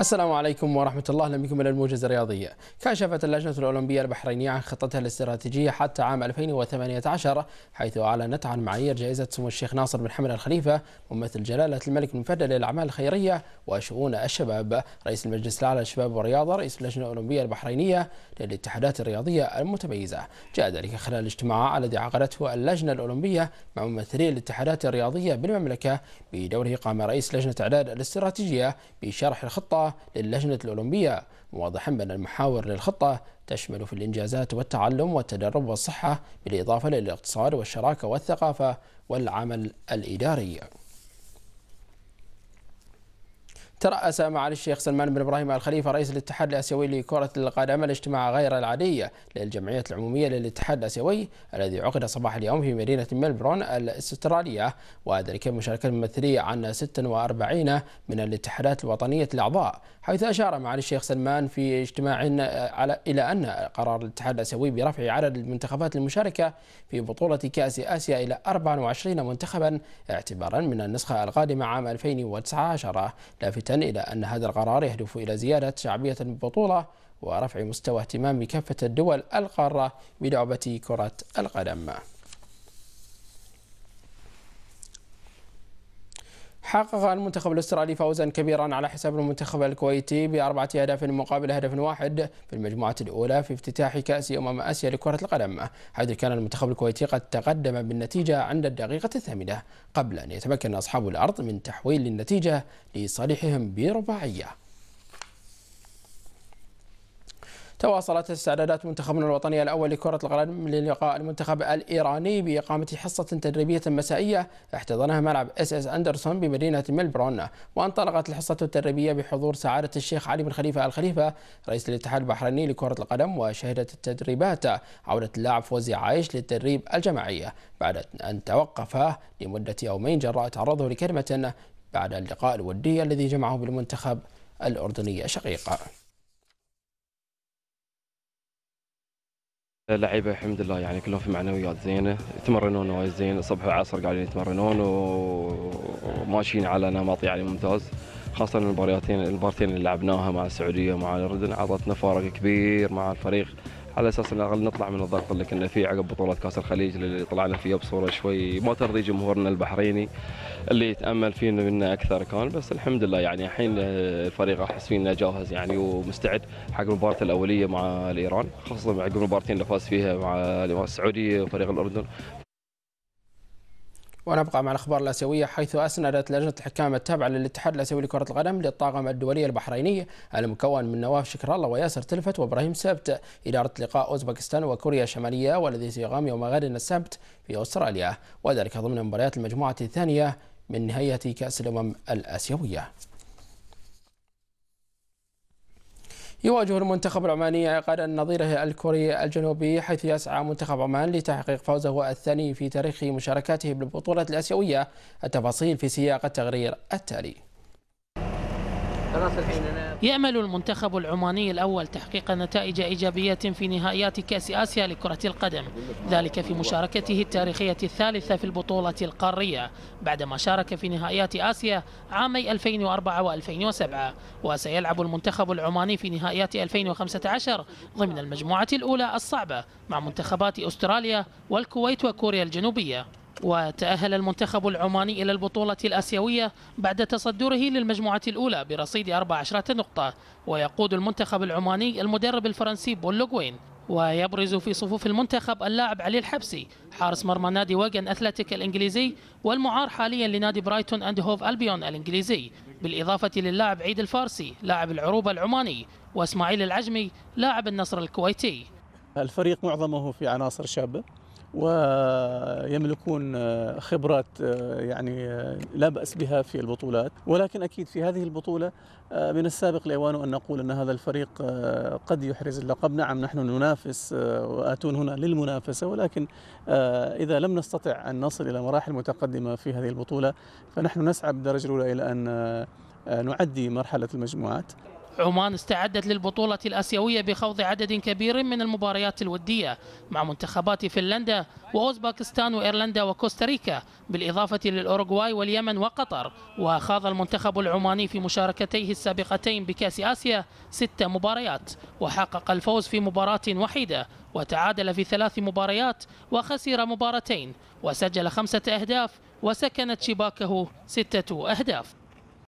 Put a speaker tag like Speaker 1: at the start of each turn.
Speaker 1: السلام عليكم ورحمة الله اهلا بكم إلى الموجز الرياضي. كشفت اللجنة الأولمبية البحرينية عن خطتها الاستراتيجية حتى عام 2018 حيث أعلنت عن معايير جائزة سمو الشيخ ناصر بن حمد الخليفة ممثل جلالة الملك المفدى للأعمال الخيرية وشؤون الشباب رئيس المجلس الأعلى للشباب والرياضة رئيس اللجنة الأولمبية البحرينية للاتحادات الرياضية المتميزة. جاء ذلك خلال الاجتماع الذي عقدته اللجنة الأولمبية مع ممثلي الاتحادات الرياضية بالمملكة بدوره قام رئيس لجنة إعداد الاستراتيجية بشرح الخطة للجنة الأولمبية واضحا بأن المحاور للخطة تشمل في الإنجازات والتعلم والتدرب والصحة بالإضافة للاقتصاد والشراكة والثقافة والعمل الإداري ترأس معالي الشيخ سلمان بن إبراهيم الخليفة رئيس الاتحاد الآسيوي لكرة القدم الاجتماع غير العادي للجمعية العمومية للاتحاد الآسيوي الذي عقد صباح اليوم في مدينة ملبورن الاسترالية وذلك بمشاركة ممثلي عن 46 من الاتحادات الوطنية الأعضاء حيث أشار معالي الشيخ سلمان في اجتماع على إلى أن قرار الاتحاد الآسيوي برفع عدد المنتخبات المشاركة في بطولة كأس آسيا إلى 24 منتخبا اعتبارا من النسخة القادمة عام 2019 لافتا إلى أن هذا القرار يهدف إلى زيادة شعبية البطولة ورفع مستوى اهتمام كافة الدول القارة بلعبة كرة القدم حقق المنتخب الاسترالي فوزا كبيرا على حساب المنتخب الكويتي بأربعة أهداف مقابل هدف واحد في المجموعة الأولى في افتتاح كأس أمم آسيا لكرة القدم حيث كان المنتخب الكويتي قد تقدم بالنتيجة عند الدقيقة الثامنة قبل أن يتمكن أصحاب الأرض من تحويل النتيجة لصالحهم برباعية تواصلت استعدادات منتخبنا الوطني الأول لكرة القدم للقاء المنتخب الإيراني بإقامة حصة تدريبية مسائية احتضنها ملعب اس اس أندرسون بمدينة ملبرون وانطلقت الحصة التدريبية بحضور سعادة الشيخ علي بن خليفة الخليفة رئيس الاتحاد البحريني لكرة القدم وشهدت التدريبات عودة اللاعب فوزي عايش للتدريب الجماعي بعد أن توقف لمدة يومين جراء تعرضه لكلمة بعد اللقاء الودي الذي جمعه بالمنتخب الأردني شقيقه
Speaker 2: اللعيبه الحمد لله يعني كلهم في معنويات زينه يتمرنون وايد زين صبح وعصر قاعدين يتمرنون وماشيين على نمط يعني ممتاز خاصه المباراتين البارتين اللي لعبناها مع السعوديه ومع الاردن اعطتنا فارق كبير مع الفريق على اساس ان نطلع من الضغط اللي كنا فيه عقب بطوله كاس الخليج اللي طلعنا فيه بصوره شوي ما ترضي جمهورنا البحريني اللي يتامل فينا منا اكثر كان بس الحمد لله يعني الحين الفريق احس فينا جاهز يعني ومستعد حق المباراه الاوليه مع الايران خاصه عقب المباراتين اللي فاز فيها مع السعوديه وفريق الاردن
Speaker 1: ونبقى مع الأخبار الآسيوية حيث أسندت لجنة الحكام التابعة للاتحاد الآسيوي لكرة القدم للطاقم الدولي البحريني المكون من نواف شكر الله وياسر تلفت وإبراهيم سبت إدارة لقاء أوزبكستان وكوريا الشمالية والذي سيقام يوم غد السبت في أستراليا وذلك ضمن مباريات المجموعة الثانية من نهاية كأس الأمم الآسيوية يواجه المنتخب العماني عقاب نظيره الكوري الجنوبي حيث يسعى منتخب عمان لتحقيق فوزه الثاني في تاريخ مشاركاته بالبطولة الآسيوية التفاصيل في سياق التقرير التالي
Speaker 3: يأمل المنتخب العماني الأول تحقيق نتائج إيجابية في نهائيات كأس آسيا لكرة القدم ذلك في مشاركته التاريخية الثالثة في البطولة القارية بعدما شارك في نهائيات آسيا عامي 2004 و2007 وسيلعب المنتخب العماني في نهائيات 2015 ضمن المجموعة الأولى الصعبة مع منتخبات أستراليا والكويت وكوريا الجنوبية وتأهل المنتخب العماني إلى البطولة الآسيوية بعد تصدره للمجموعة الأولى برصيد 14 نقطة ويقود المنتخب العماني المدرب الفرنسي بولوغوين ويبرز في صفوف المنتخب اللاعب علي الحبسي حارس مرمى نادي واجن أثلتيك الإنجليزي والمعار حاليا لنادي برايتون أند هوف ألبيون الإنجليزي بالإضافة للاعب عيد الفارسي لاعب العروبة العماني وإسماعيل العجمي لاعب النصر الكويتي الفريق معظمه في عناصر شابة ويملكون آه، خبرات آه، يعني آه، لا بأس بها في البطولات ولكن أكيد في هذه البطولة من السابق لأوان أن نقول أن هذا الفريق قد يحرز اللقب نعم نحن ننافس وآتون هنا للمنافسة ولكن إذا لم نستطع أن نصل إلى مراحل متقدمة في هذه البطولة فنحن نسعى بالدرجة الأولى إلى أن نعدي مرحلة المجموعات عمان استعدت للبطولة الآسيوية بخوض عدد كبير من المباريات الودية مع منتخبات فنلندا وأوزباكستان وإيرلندا وكوستاريكا بالإضافة للأوروغواي واليمن وقطر وخاض المنتخب العماني في مشاركتيه السابقتين بكأس آسيا ست مباريات وحقق الفوز في مباراة وحيدة وتعادل في ثلاث مباريات وخسر مبارتين وسجل خمسة أهداف وسكنت شباكه ستة أهداف